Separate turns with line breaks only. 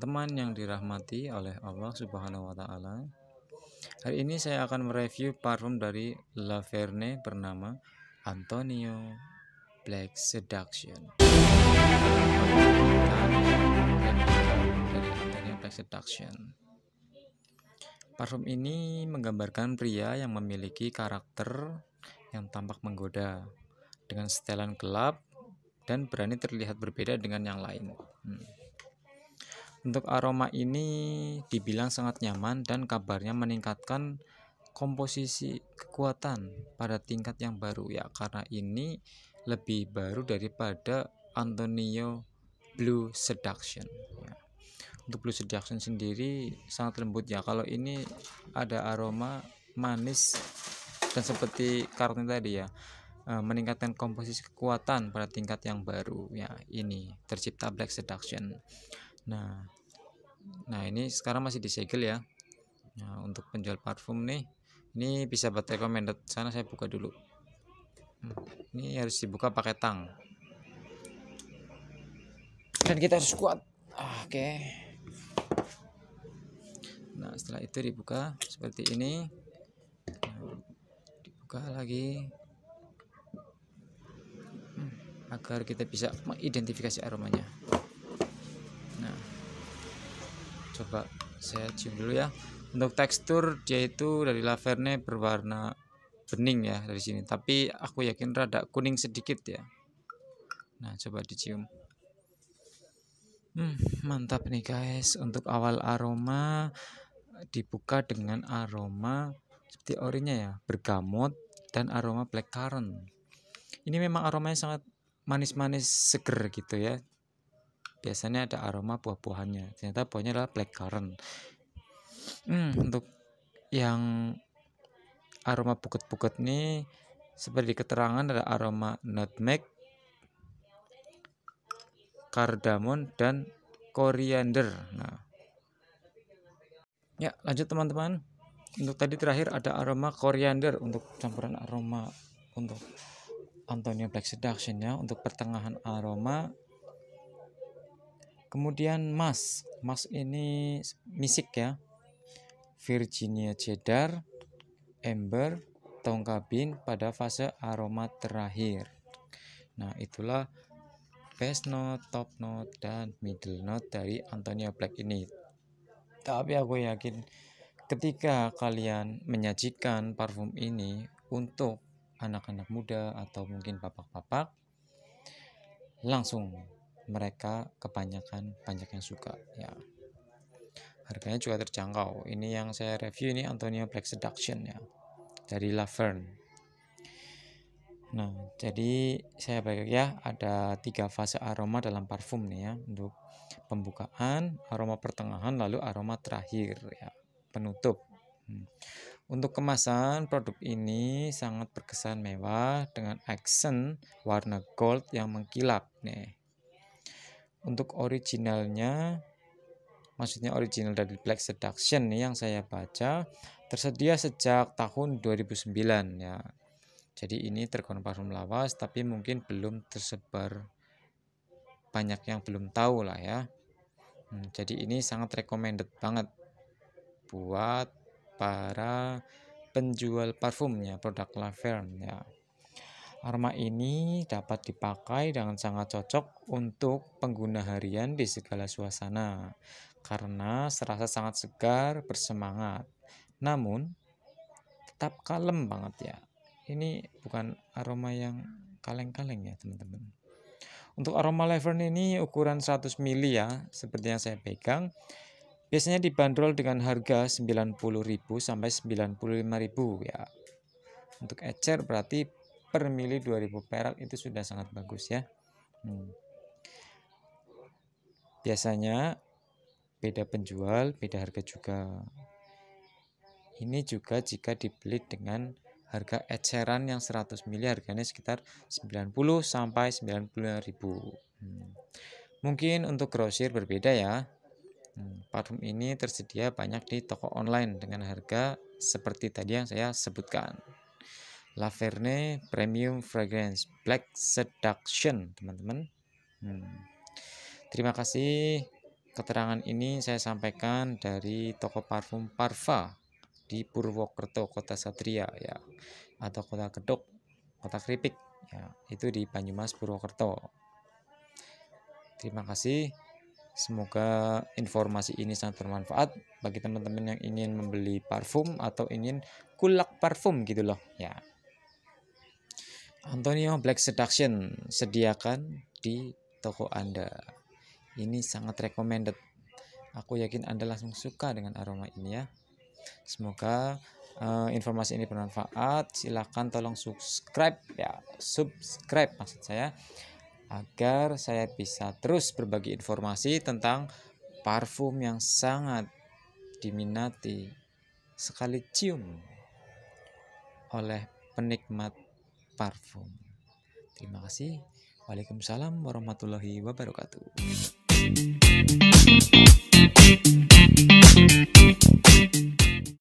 teman-teman yang dirahmati oleh Allah Subhanahu wa taala. Hari ini saya akan mereview parfum dari La Verne bernama Antonio Black Seduction. Antonio Black Seduction. Parfum ini menggambarkan pria yang memiliki karakter yang tampak menggoda dengan setelan gelap dan berani terlihat berbeda dengan yang lain. Hmm. Untuk aroma ini dibilang sangat nyaman dan kabarnya meningkatkan komposisi kekuatan pada tingkat yang baru ya karena ini lebih baru daripada Antonio Blue Seduction ya. Untuk Blue Seduction sendiri sangat lembut ya kalau ini ada aroma manis dan seperti karton tadi ya eh, meningkatkan komposisi kekuatan pada tingkat yang baru ya ini tercipta Black Seduction nah nah ini sekarang masih disegel ya nah, untuk penjual parfum nih ini bisa buat recommended sana saya buka dulu hmm, ini harus dibuka pakai tang dan kita harus kuat ah, oke okay. nah setelah itu dibuka seperti ini nah, dibuka lagi hmm, agar kita bisa mengidentifikasi aromanya coba saya cium dulu ya untuk tekstur dia itu dari laverne berwarna bening ya dari sini tapi aku yakin rada kuning sedikit ya nah coba dicium hmm, mantap nih guys untuk awal aroma dibuka dengan aroma seperti orinya ya bergamot dan aroma blackcurrant ini memang aromanya sangat manis-manis seger gitu ya biasanya ada aroma buah-buahannya ternyata buahnya adalah blackcurrant hmm, untuk yang aroma buket-buket ini seperti keterangan ada aroma nutmeg kardamon dan coriander nah ya lanjut teman-teman untuk tadi terakhir ada aroma coriander untuk campuran aroma untuk Antonio Black Seduction ya untuk pertengahan aroma kemudian mas mas ini misik ya Virginia Cedar, amber tongkabin pada fase aroma terakhir nah itulah base note, top note, dan middle note dari Antonio Black ini. Tapi aku yakin ketika kalian menyajikan parfum ini untuk anak-anak muda atau mungkin bapak-bapak, langsung mereka kebanyakan banyak yang suka ya harganya juga terjangkau ini yang saya review ini Antonio Black Seduction ya dari Laverne nah jadi saya bagi ya ada tiga fase aroma dalam parfum nih ya untuk pembukaan aroma pertengahan lalu aroma terakhir ya penutup hmm. Untuk kemasan, produk ini sangat berkesan mewah dengan aksen warna gold yang mengkilap nih untuk originalnya maksudnya original dari Black Seduction yang saya baca tersedia sejak tahun 2009 ya. Jadi ini terkonfirm lawas tapi mungkin belum tersebar banyak yang belum tahu lah ya. Hmm, jadi ini sangat recommended banget buat para penjual parfumnya produk La ya. Arma ini dapat dipakai dengan sangat cocok untuk pengguna harian di segala suasana karena serasa sangat segar, bersemangat. Namun tetap kalem banget ya. Ini bukan aroma yang kaleng-kaleng ya, teman-teman. Untuk aroma lever ini ukuran 100 ml ya, seperti yang saya pegang. Biasanya dibanderol dengan harga 90.000 sampai 95.000 ya. Untuk ecer berarti per mili 2000 perak itu sudah sangat bagus ya. Hmm. Biasanya beda penjual, beda harga juga. Ini juga jika dibeli dengan harga eceran yang 100 mili harganya sekitar 90 sampai 90 ribu. Hmm. Mungkin untuk grosir berbeda ya. Hmm, parfum ini tersedia banyak di toko online dengan harga seperti tadi yang saya sebutkan. Laverne Premium Fragrance Black Seduction, teman-teman. Hmm. Terima kasih. Keterangan ini saya sampaikan dari toko parfum Parva di Purwokerto, Kota Satria ya, atau Kota Kedok, Kota Kripik ya, itu di Banyumas Purwokerto. Terima kasih. Semoga informasi ini sangat bermanfaat bagi teman-teman yang ingin membeli parfum atau ingin kulak parfum gitu loh ya. Antonio Black Seduction sediakan di toko Anda. Ini sangat recommended. Aku yakin Anda langsung suka dengan aroma ini ya. Semoga uh, informasi ini bermanfaat. Silahkan tolong subscribe ya, subscribe maksud saya agar saya bisa terus berbagi informasi tentang parfum yang sangat diminati sekali cium oleh penikmat parfum. Terima kasih. Waalaikumsalam warahmatullahi wabarakatuh.